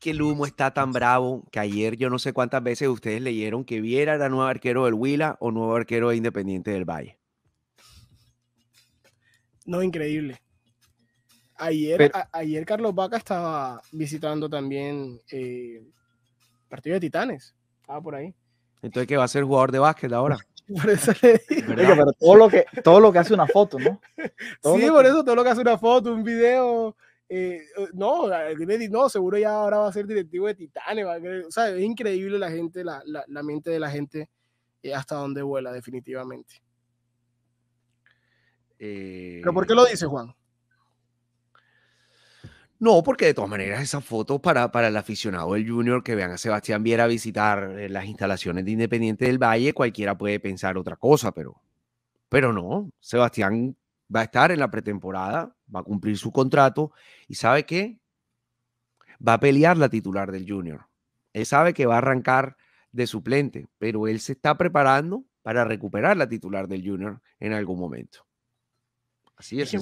que el humo está tan bravo que ayer yo no sé cuántas veces ustedes leyeron que Viera era nuevo arquero del Huila o nuevo arquero Independiente del Valle. No, increíble. Ayer, ayer Carlos Vaca estaba visitando también el eh, partido de Titanes. Estaba por ahí. Entonces, ¿qué va a ser jugador de básquet ahora? todo lo, que, todo lo que hace una foto, ¿no? sí, por eso todo lo que hace una foto, un video, eh, eh, no, no, seguro ya ahora va a ser directivo de Titanes, o sea, es increíble la gente, la, mente de la gente eh, hasta donde vuela definitivamente. ¿Pero por qué lo dice Juan? No, porque de todas maneras esas fotos para, para el aficionado del Junior que vean a Sebastián Viera visitar las instalaciones de Independiente del Valle, cualquiera puede pensar otra cosa, pero, pero no, Sebastián va a estar en la pretemporada, va a cumplir su contrato y sabe que va a pelear la titular del junior. Él sabe que va a arrancar de suplente, pero él se está preparando para recuperar la titular del junior en algún momento. Así es.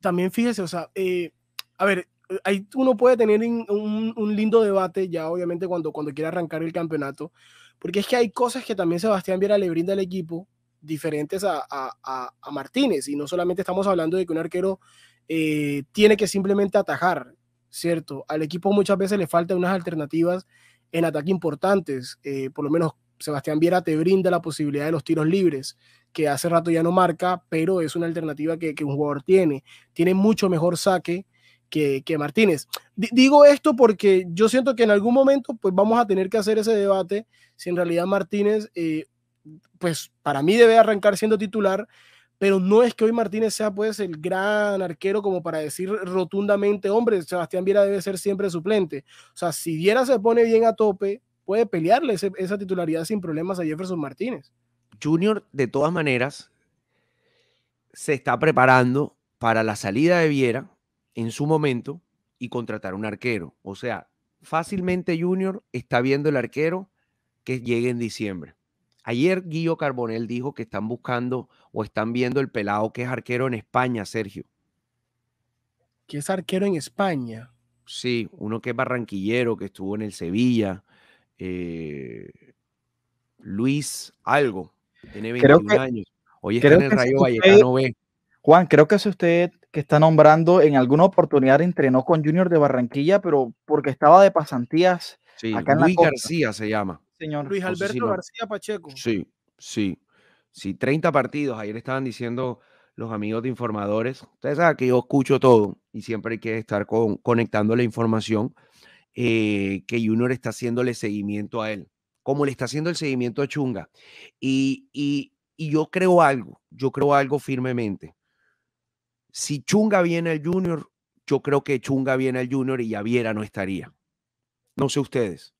también fíjese, o sea, eh, a ver, eh, ahí uno puede tener un, un, lindo debate ya obviamente cuando, cuando quiera arrancar el campeonato, porque es que hay cosas que también Sebastián Viera le brinda al equipo diferentes a, Martínez. Y no solamente estamos hablando de que un arquero eh, tiene que simplemente atajar, ¿cierto? Al equipo muchas veces le faltan unas alternativas en ataque importantes. Eh, por lo menos Sebastián Viera te brinda la posibilidad de los tiros libres, que hace rato ya no marca, pero es una alternativa que, un jugador tiene. Tiene mucho mejor saque. Que, Martínez. digo esto porque yo siento que en algún momento pues vamos a tener que hacer ese debate si en realidad Martínez eh, pues para mí debe arrancar siendo titular, pero no es que hoy Martínez sea pues el gran arquero como para decir rotundamente, hombre, Sebastián Viera debe ser siempre suplente. O sea, si Viera se pone bien a tope, puede pelearle esa titularidad sin problemas a Jefferson Martínez. Junior, de todas maneras, se está preparando para la salida de Viera en su momento y contratar un arquero. O sea, fácilmente Junior está viendo el arquero que llegue en diciembre. Ayer Guillo Carbonel dijo que están buscando o están viendo el pelado que es arquero en España, Sergio. Que es arquero en España. Sí, uno que es barranquillero, que estuvo en el Sevilla. Eh, Luis Algo, tiene 21 años. Hoy está en el Rayo Vallecano B. Juan, creo que es usted que está nombrando. En alguna oportunidad entrenó con Junior de Barranquilla, pero porque estaba de pasantías. Sí, Luis García se llama señor. Luis Alberto García Pacheco. Sí, sí. Sí, 30 partidos. Ayer estaban diciendo los amigos de informadores. Ustedes saben que yo escucho todo y siempre hay que estar con, conectando la información eh, que Junior está haciéndole seguimiento a él, como le está haciendo el seguimiento a Chunga. Y, y yo creo algo, yo creo algo firmemente. Si Chunga viene al Junior, yo creo que Chunga viene al Junior y Viera no estaría. No sé ustedes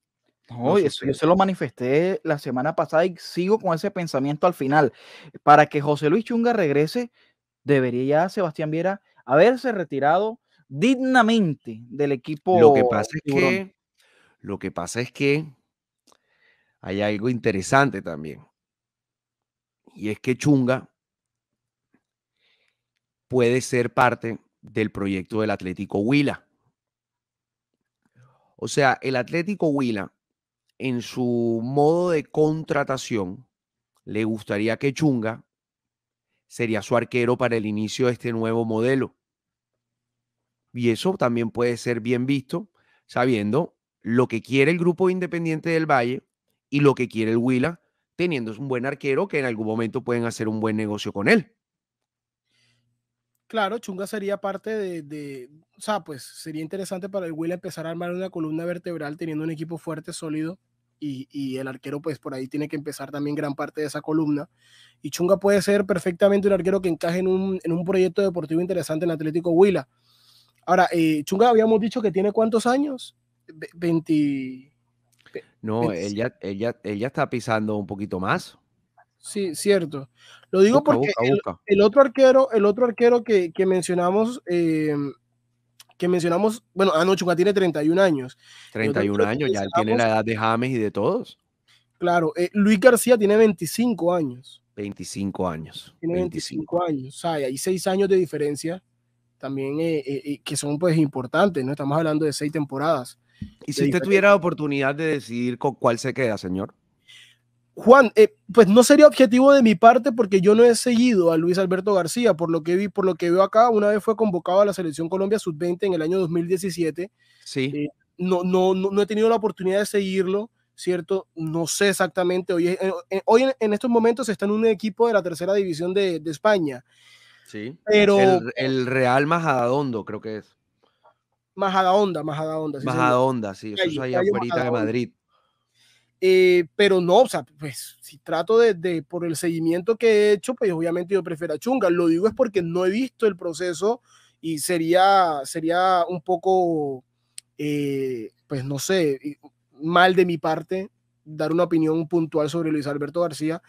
yo se lo manifesté la semana pasada y sigo con ese pensamiento al final. Para que José Luis Chunga regrese, debería ya Sebastián Viera haberse retirado dignamente del equipo. Lo que pasa que, lo que, pasa es que hay algo interesante también. Y es que Chunga puede ser parte del proyecto del Atlético Huila. O sea, el Atlético Huila en su modo de contratación, le gustaría que Chunga sería su arquero para el inicio de este nuevo modelo. Y eso también puede ser bien visto, sabiendo lo que quiere el grupo independiente del Valle y lo que quiere el Huila, teniendo un buen arquero que en algún momento pueden hacer un buen negocio con él claro, Chunga sería parte de, o sea, pues sería interesante para el Huila empezar a armar una columna vertebral teniendo un equipo fuerte, sólido, y, el arquero pues por ahí tiene que empezar también gran parte de esa columna. Y Chunga puede ser perfectamente un arquero que encaje en un, proyecto deportivo interesante en Atlético Huila. Ahora, eh, Chunga habíamos dicho que tiene cuántos años? 20... No, él ya está pisando un poquito más. Sí, cierto. Lo digo porque El, otro arquero, el otro arquero que, mencionamos, eh, que mencionamos, bueno, Anochuca ah, tiene 31 años. 31 años, ya tiene la edad de James y de todos. Claro, eh, Luis García tiene 25 años. 25 años. Tiene 25, años, o sea, hay 6 años de diferencia también eh, que son pues importantes, ¿no? Estamos hablando de 6 temporadas. ¿Y si usted tuviera la oportunidad de decidir con cuál se queda, señor? Juan, eh, pues no sería objetivo de mi parte porque yo no he seguido a Luis Alberto García, por lo que vi, por lo que veo acá, una vez fue convocado a la selección Colombia sub-20 en el año 2017. Sí. Eh, no, no, no, he tenido la oportunidad de seguirlo, ¿cierto? No sé exactamente. Hoy, eh, en, estos momentos está en un equipo de la tercera división de, España. Sí. Pero. El, Real Majadondo creo que es. Majadonda, Majadonda. Sí, sí. Eso es ahí afuera de Madrid. Eh, pero no, o sea, pues si trato de, por el seguimiento que he hecho, pues obviamente yo prefiero a Chunga. Lo digo es porque no he visto el proceso y sería, sería un poco, eh, pues no sé, mal de mi parte dar una opinión puntual sobre Luis Alberto García.